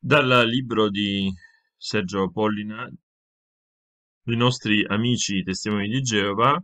Dal libro di Sergio Pollina, I nostri amici testimoni di Geova,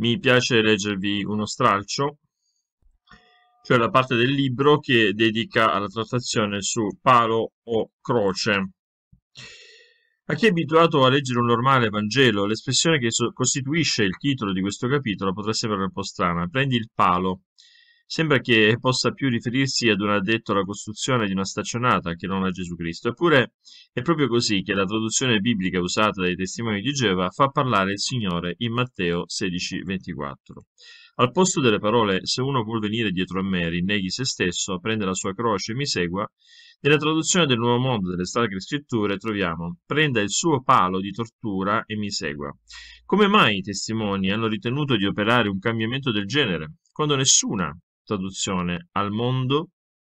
mi piace leggervi uno stralcio, cioè la parte del libro che dedica alla trattazione su palo o croce. A chi è abituato a leggere un normale Vangelo, l'espressione che costituisce il titolo di questo capitolo potrà sembrare un po' strana. Prendi il palo. Sembra che possa più riferirsi ad un addetto alla costruzione di una staccionata che non a Gesù Cristo. Eppure è proprio così che la traduzione biblica usata dai testimoni di Geova fa parlare il Signore in Matteo 16:24. Al posto delle parole se uno vuol venire dietro a me, rinneghi se stesso, prende la sua croce e mi segua, nella traduzione del Nuovo Mondo delle Sacre Scritture troviamo prenda il suo palo di tortura e mi segua. Come mai i testimoni hanno ritenuto di operare un cambiamento del genere, quando nessuna traduzione al mondo,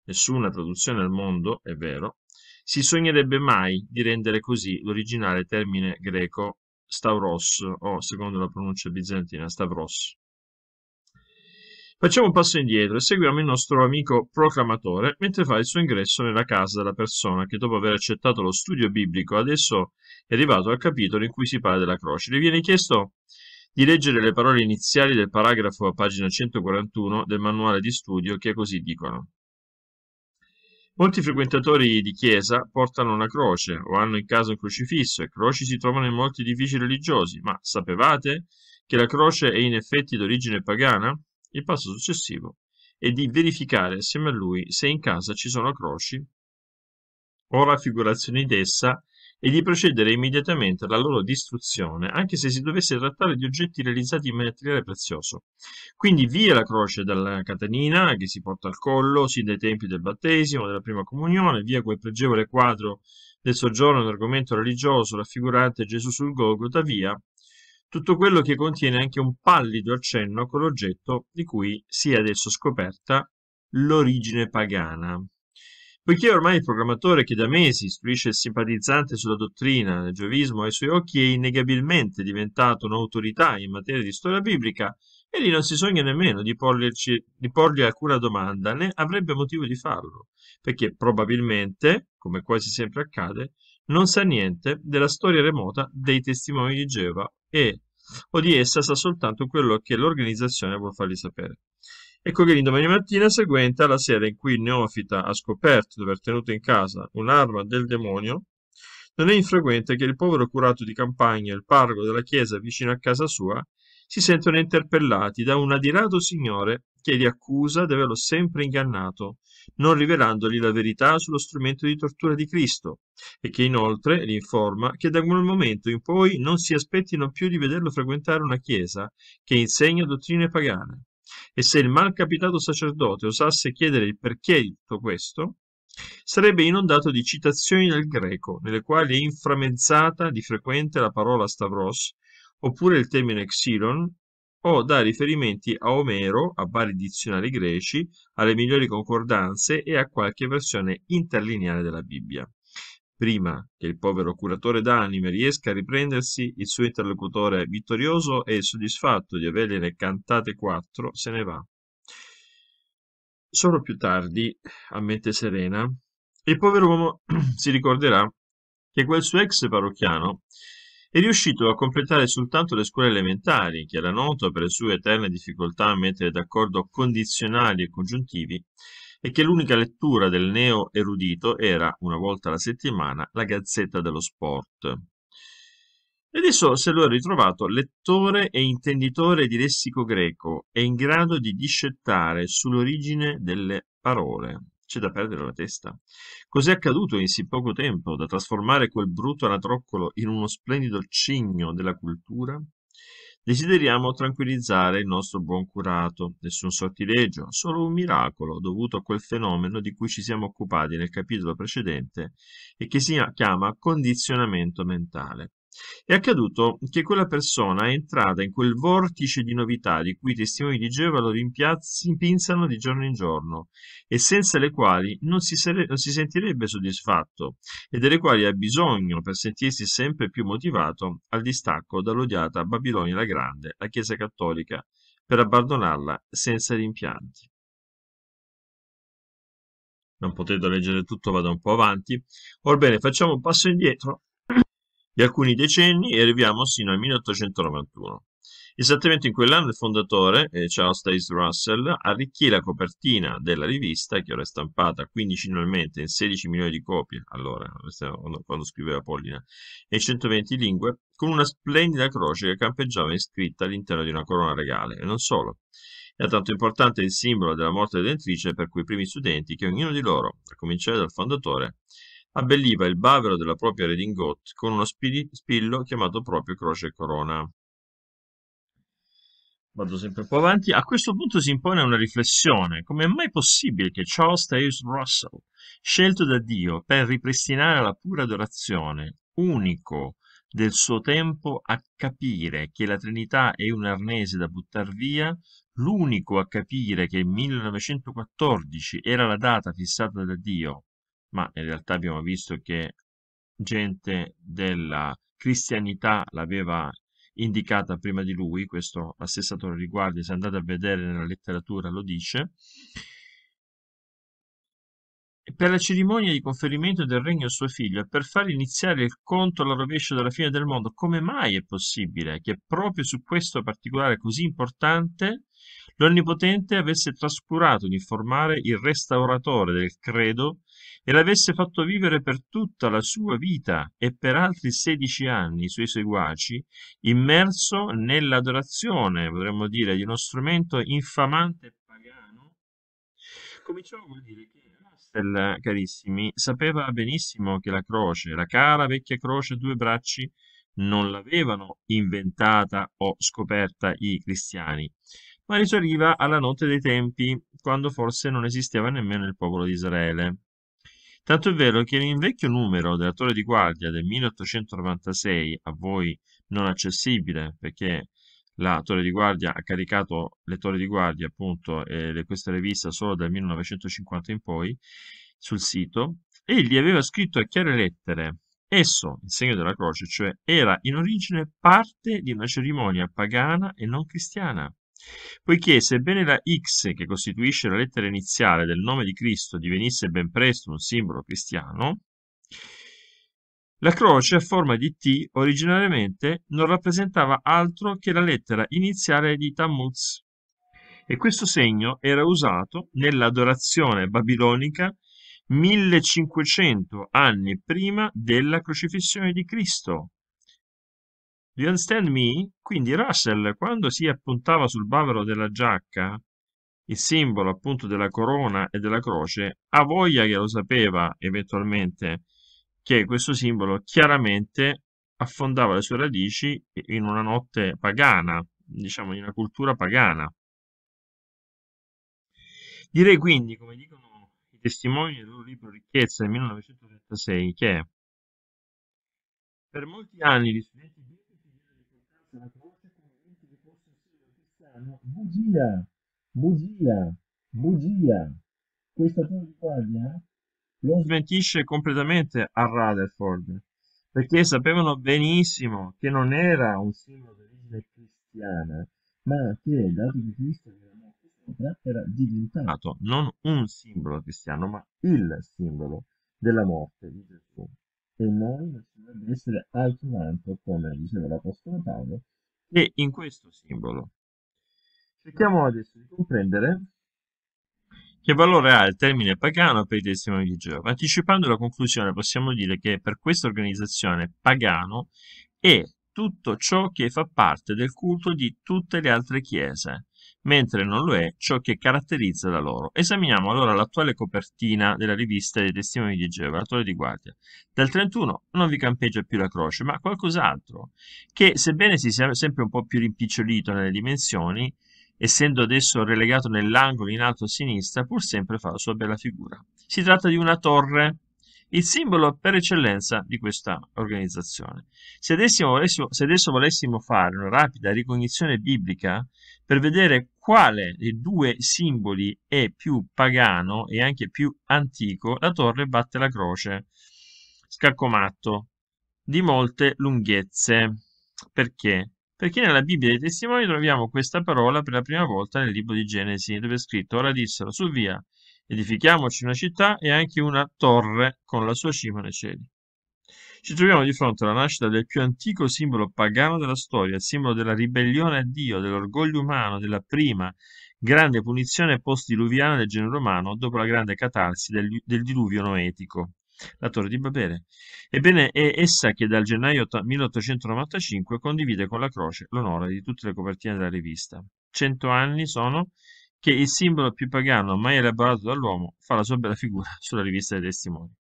nessuna traduzione al mondo, è vero, si sognerebbe mai di rendere così l'originale termine greco Stavros, o secondo la pronuncia bizantina Stavros. Facciamo un passo indietro e seguiamo il nostro amico proclamatore mentre fa il suo ingresso nella casa della persona che dopo aver accettato lo studio biblico adesso è arrivato al capitolo in cui si parla della croce. Gli viene chiesto di leggere le parole iniziali del paragrafo a pagina 141 del manuale di studio che così dicono. Molti frequentatori di chiesa portano una croce o hanno in casa un crocifisso e croci si trovano in molti edifici religiosi, ma sapevate che la croce è in effetti d'origine pagana? Il passo successivo è di verificare assieme a lui se in casa ci sono croci o raffigurazioni d'essa e di procedere immediatamente alla loro distruzione, anche se si dovesse trattare di oggetti realizzati in materiale prezioso. Quindi via la croce dalla catenina che si porta al collo, sin dai tempi del battesimo, della prima comunione, via quel pregevole quadro del soggiorno in argomento religioso raffigurante Gesù sul Golgotha, via tutto quello che contiene anche un pallido accenno con l'oggetto di cui si è adesso scoperta l'origine pagana. Poiché ormai il programmatore che da mesi istruisce il simpatizzante sulla dottrina del giovismo ai suoi occhi è innegabilmente diventato un'autorità in materia di storia biblica, egli non si sogna nemmeno di, porgerci, di porgli alcuna domanda, né avrebbe motivo di farlo, perché probabilmente, come quasi sempre accade, non sa niente della storia remota dei testimoni di Geova e o di essa sa soltanto quello che l'organizzazione vuol fargli sapere. Ecco che l'indomani mattina seguente alla sera in cui il neofita ha scoperto di aver tenuto in casa un'arma del demonio, non è infrequente che il povero curato di campagna e il parroco della chiesa vicino a casa sua si sentono interpellati da un adirato signore che li accusa di averlo sempre ingannato, non rivelandogli la verità sullo strumento di tortura di Cristo, e che inoltre li informa che da quel momento in poi non si aspettino più di vederlo frequentare una chiesa che insegna dottrine pagane. E se il malcapitato sacerdote osasse chiedere il perché di tutto questo, sarebbe inondato di citazioni dal greco, nelle quali è inframmezzata di frequente la parola Stavros, oppure il termine Xilon, o da riferimenti a Omero, a vari dizionari greci, alle migliori concordanze e a qualche versione interlineare della Bibbia prima che il povero curatore d'anime riesca a riprendersi, il suo interlocutore vittorioso e soddisfatto di avergliene cantate quattro se ne va. Solo più tardi, a mente serena, il povero uomo si ricorderà che quel suo ex parrocchiano è riuscito a completare soltanto le scuole elementari, che era noto per le sue eterne difficoltà a mettere d'accordo condizionali e congiuntivi, e che l'unica lettura del neo erudito era, una volta alla settimana, la Gazzetta dello Sport. E adesso se lo è ritrovato lettore e intenditore di lessico greco e in grado di discettare sull'origine delle parole. C'è da perdere la testa. Cos'è accaduto in sì poco tempo da trasformare quel brutto anatroccolo in uno splendido cigno della cultura? Desideriamo tranquillizzare il nostro buon curato, nessun sortileggio, solo un miracolo dovuto a quel fenomeno di cui ci siamo occupati nel capitolo precedente e che si chiama condizionamento mentale. È accaduto che quella persona è entrata in quel vortice di novità di cui i testimoni di Geova lo rimpinsano di giorno in giorno e senza le quali non si, non si sentirebbe soddisfatto e delle quali ha bisogno per sentirsi sempre più motivato al distacco dall'odiata Babilonia la Grande, la Chiesa Cattolica, per abbandonarla senza rimpianti. Non potendo leggere tutto, vado un po' avanti. Orbene, facciamo un passo indietro di alcuni decenni e arriviamo sino al 1891. Esattamente in quell'anno il fondatore, eh, Charles Stace Russell, arricchì la copertina della rivista, che ora è stampata quindicinalmente in 16 milioni di copie, allora, quando scriveva Pollina, e 120 lingue, con una splendida croce che campeggiava iscritta all'interno di una corona regale. E non solo. Era tanto importante il simbolo della morte dell'entrice per quei primi studenti che ognuno di loro, a cominciare dal fondatore, abbelliva il bavero della propria redingot con uno spillo chiamato proprio croce e corona. Vado sempre un po' avanti. A questo punto si impone una riflessione. Come è mai possibile che Charles Taze Russell, scelto da Dio per ripristinare la pura adorazione, unico del suo tempo a capire che la Trinità è un arnese da buttar via, l'unico a capire che il 1914 era la data fissata da Dio ma in realtà abbiamo visto che gente della cristianità l'aveva indicata prima di lui, questo la stessa Torre Riguardi, se andate a vedere nella letteratura lo dice, per la cerimonia di conferimento del regno a suo figlio e per far iniziare il conto alla rovescia della fine del mondo, come mai è possibile che proprio su questo particolare così importante l'Onnipotente avesse trascurato di informare il restauratore del credo e l'avesse fatto vivere per tutta la sua vita e per altri sedici anni i suoi seguaci, immerso nell'adorazione, potremmo dire, di uno strumento infamante e pagano, cominciamo a dire che Rastel, carissimi, sapeva benissimo che la croce, la cara vecchia croce a due bracci, non l'avevano inventata o scoperta i cristiani, ma risaliva alla notte dei tempi, quando forse non esisteva nemmeno il popolo di Israele. Tanto è vero che in un vecchio numero della Torre di Guardia del 1896, a voi non accessibile perché la Torre di Guardia ha caricato le Torre di Guardia, appunto, eh, questa rivista solo dal 1950 in poi sul sito, egli aveva scritto a chiare lettere Esso, il segno della croce, cioè era in origine parte di una cerimonia pagana e non cristiana, Poiché, sebbene la X che costituisce la lettera iniziale del nome di Cristo divenisse ben presto un simbolo cristiano, la croce a forma di T originariamente non rappresentava altro che la lettera iniziale di Tammuz e questo segno era usato nell'adorazione babilonica 1500 anni prima della crocifissione di Cristo Do you understand me? Quindi Russell, quando si appuntava sul bavero della giacca, il simbolo appunto della corona e della croce, ha voglia che lo sapeva eventualmente che questo simbolo chiaramente affondava le sue radici in una notte pagana, diciamo in una cultura pagana. Direi quindi, come dicono i testimoni del loro libro Ricchezza del 1936, che per molti anni gli studenti la corte convinti che fosse un segno tessano, bugia, bugia, bugia. Questa torre di guardia lo smentisce completamente a Rutherford, perché sapevano benissimo che non era un simbolo di origine cristiana, ma che, dato che Cristo era diventato non un simbolo cristiano, ma il simbolo della morte di Gesù e noi non dovrebbe essere altro altro, come diceva l'Apostolo Paolo, e in questo simbolo. Cerchiamo adesso di comprendere che valore ha il termine pagano per i testimoni di Geova. Anticipando la conclusione possiamo dire che per questa organizzazione pagano è tutto ciò che fa parte del culto di tutte le altre chiese, mentre non lo è ciò che caratterizza da loro. Esaminiamo allora l'attuale copertina della rivista dei testimoni di Geova, l'attuale di guardia. Dal 31 non vi campeggia più la croce, ma qualcos'altro, che sebbene si sia sempre un po' più rimpicciolito nelle dimensioni, essendo adesso relegato nell'angolo in alto a sinistra, pur sempre fa la sua bella figura. Si tratta di una torre, il simbolo per eccellenza di questa organizzazione. Se adesso, volessimo, se adesso volessimo fare una rapida ricognizione biblica per vedere quale dei due simboli è più pagano e anche più antico, la torre batte la croce. Scalcomatto di molte lunghezze. Perché? Perché nella Bibbia dei Testimoni troviamo questa parola per la prima volta nel libro di Genesi, dove è scritto: Ora dissero, su via, edifichiamoci una città e anche una torre con la sua cima nei cieli. Ci troviamo di fronte alla nascita del più antico simbolo pagano della storia, il simbolo della ribellione a Dio, dell'orgoglio umano, della prima grande punizione post-diluviana del genere umano dopo la grande catarsi del, del diluvio noetico la Torre di Babele. Ebbene, è essa che dal gennaio 1895 condivide con la croce l'onore di tutte le copertine della rivista. Cento anni sono che il simbolo più pagano mai elaborato dall'uomo fa la sua bella figura sulla rivista dei testimoni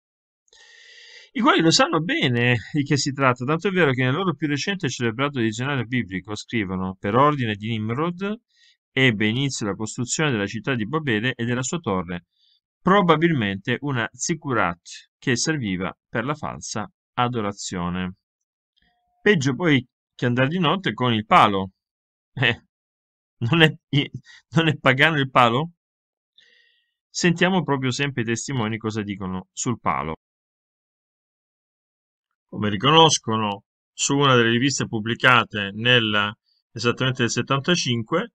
i quali lo sanno bene di che si tratta, tanto è vero che nel loro più recente e celebrato dizionario biblico scrivono per ordine di Nimrod ebbe inizio la costruzione della città di Babele e della sua torre, probabilmente una Zikurat che serviva per la falsa adorazione. Peggio poi che andare di notte con il palo. Eh, non è, non è pagano il palo? Sentiamo proprio sempre i testimoni cosa dicono sul palo come riconoscono su una delle riviste pubblicate nel, esattamente nel 75,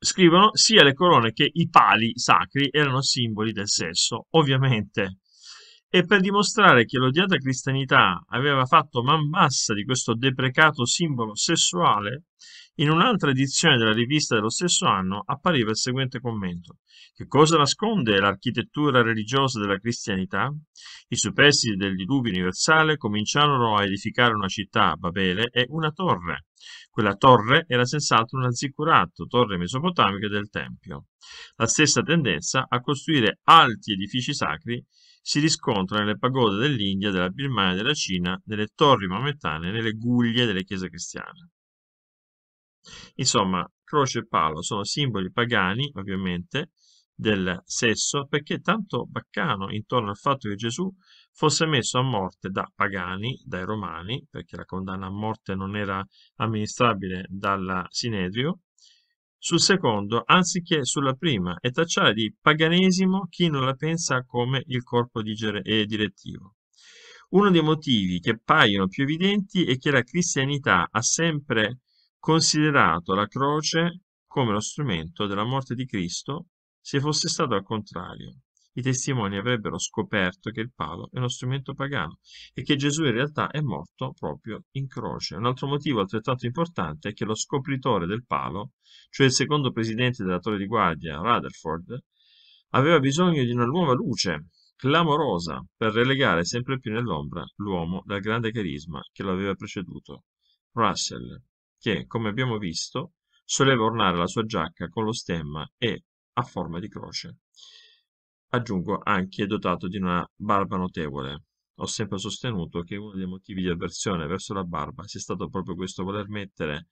scrivono sia le corone che i pali sacri erano simboli del sesso. Ovviamente e per dimostrare che l'odiata cristianità aveva fatto man bassa di questo deprecato simbolo sessuale, in un'altra edizione della rivista dello stesso anno appariva il seguente commento. Che cosa nasconde l'architettura religiosa della cristianità? I superstiti del diluvio universale cominciarono a edificare una città, Babele, e una torre. Quella torre era senz'altro una ziccurat, torre mesopotamica del Tempio. La stessa tendenza a costruire alti edifici sacri si riscontra nelle pagode dell'India, della Birmania, della Cina, nelle torri maometane, nelle guglie delle chiese cristiane. Insomma, croce e palo sono simboli pagani, ovviamente, del sesso, perché tanto baccano intorno al fatto che Gesù fosse messo a morte da pagani, dai romani, perché la condanna a morte non era amministrabile dal Sinedrio, sul secondo anziché sulla prima e tacciare di paganesimo chi non la pensa come il corpo eh, direttivo. Uno dei motivi che paiono più evidenti è che la cristianità ha sempre considerato la croce come lo strumento della morte di Cristo se fosse stato al contrario i testimoni avrebbero scoperto che il palo è uno strumento pagano e che Gesù in realtà è morto proprio in croce. Un altro motivo altrettanto importante è che lo scopritore del palo, cioè il secondo presidente della torre di guardia, Rutherford, aveva bisogno di una nuova luce clamorosa per relegare sempre più nell'ombra l'uomo dal grande carisma che lo aveva preceduto, Russell, che, come abbiamo visto, soleva ornare la sua giacca con lo stemma E a forma di croce. Aggiungo anche dotato di una barba notevole. Ho sempre sostenuto che uno dei motivi di avversione verso la barba sia stato proprio questo voler mettere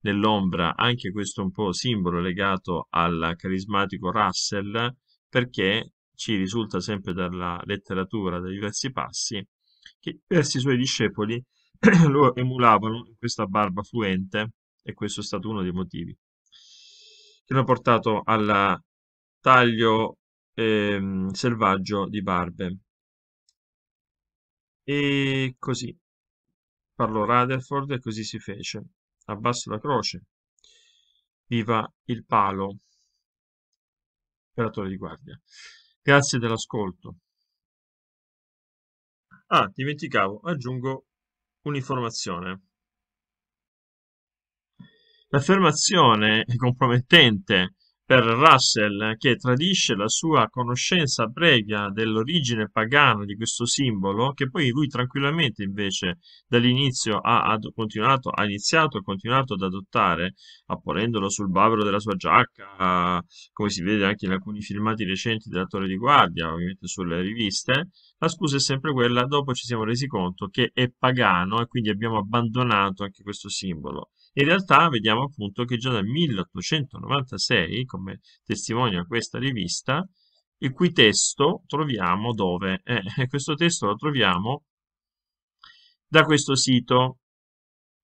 nell'ombra anche questo un po' simbolo legato al carismatico Russell perché ci risulta sempre dalla letteratura, da diversi passi, che diversi suoi discepoli lo emulavano in questa barba fluente e questo è stato uno dei motivi che hanno portato al taglio ehm, selvaggio di Barbe. E così parlò Rutherford e così si fece. Abbasso la croce. Viva il palo. Operatore di guardia. Grazie dell'ascolto. Ah, dimenticavo, aggiungo un'informazione. L'affermazione è compromettente per Russell che tradisce la sua conoscenza previa dell'origine pagana di questo simbolo, che poi lui tranquillamente invece dall'inizio ha, ha, ha iniziato e continuato ad adottare, apponendolo sul bavero della sua giacca, come si vede anche in alcuni filmati recenti della Torre di Guardia, ovviamente sulle riviste, la scusa è sempre quella, dopo ci siamo resi conto che è pagano e quindi abbiamo abbandonato anche questo simbolo. In realtà vediamo appunto che già dal 1896, come testimonia questa rivista, il cui testo troviamo dove? Eh, questo testo lo troviamo da questo sito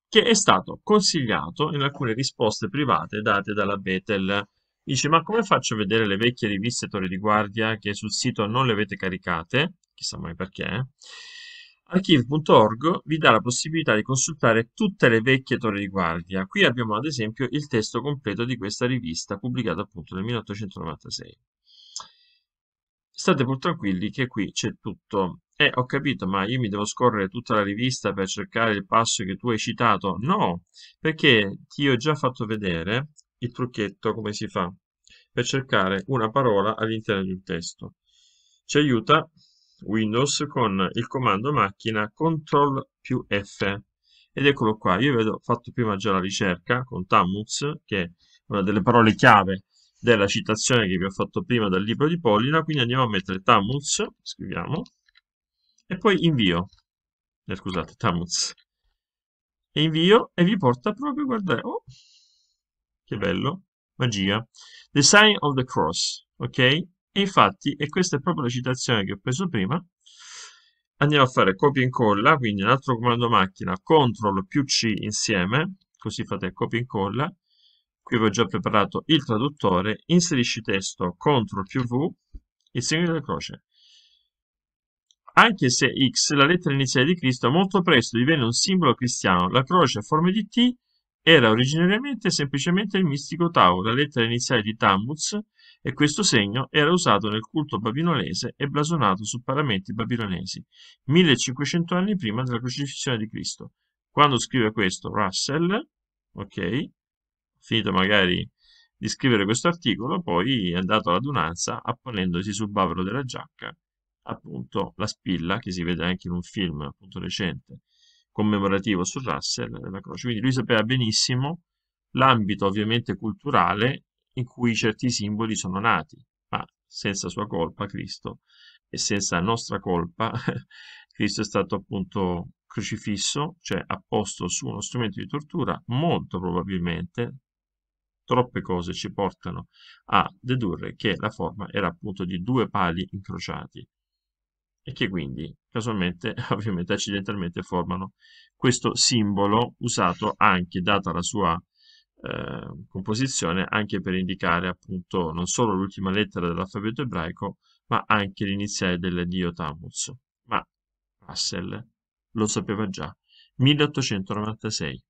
che è stato consigliato in alcune risposte private date dalla Bethel. Dice, ma come faccio a vedere le vecchie riviste Torre di Guardia che sul sito non le avete caricate? Chissà mai perché. Eh? Archive.org vi dà la possibilità di consultare tutte le vecchie torri di guardia. Qui abbiamo ad esempio il testo completo di questa rivista pubblicata appunto nel 1896. State pur tranquilli che qui c'è tutto. Eh, ho capito, ma io mi devo scorrere tutta la rivista per cercare il passo che tu hai citato? No, perché ti ho già fatto vedere il trucchetto come si fa per cercare una parola all'interno di un testo. Ci aiuta Windows con il comando macchina CTRL più F. Ed eccolo qua, io vedo, ho fatto prima già la ricerca con Tammuz, che è una delle parole chiave della citazione che vi ho fatto prima dal libro di Pollina, quindi andiamo a mettere Tammuz, scriviamo, e poi invio, eh, scusate, Tammuz, e invio e vi porta proprio, guardate, oh, che bello, magia, The Sign of the Cross, ok? E infatti, e questa è proprio la citazione che ho preso prima, andiamo a fare copia e incolla, quindi un altro comando macchina, CTRL più C insieme, così fate copia e incolla, qui vi ho già preparato il traduttore, inserisci testo, CTRL più V, il segno della croce. Anche se X, la lettera iniziale di Cristo, molto presto divenne un simbolo cristiano, la croce a forma di T era originariamente semplicemente il mistico Tau, la lettera iniziale di Tammuz, e questo segno era usato nel culto babilonese e blasonato su paramenti babilonesi 1500 anni prima della crocifissione di Cristo. Quando scrive questo Russell, ok, finito magari di scrivere questo articolo, poi è andato all'adunanza apponendosi sul bavero della giacca, appunto la spilla che si vede anche in un film appunto recente commemorativo su Russell della croce. Quindi lui sapeva benissimo l'ambito ovviamente culturale in cui certi simboli sono nati, ma senza sua colpa Cristo e senza nostra colpa Cristo è stato appunto crocifisso, cioè apposto su uno strumento di tortura, molto probabilmente troppe cose ci portano a dedurre che la forma era appunto di due pali incrociati e che quindi casualmente, ovviamente accidentalmente formano questo simbolo usato anche, data la sua Ehm, composizione anche per indicare appunto non solo l'ultima lettera dell'alfabeto ebraico, ma anche l'iniziale del dio Tammuz. Ma Russell lo sapeva già. 1896.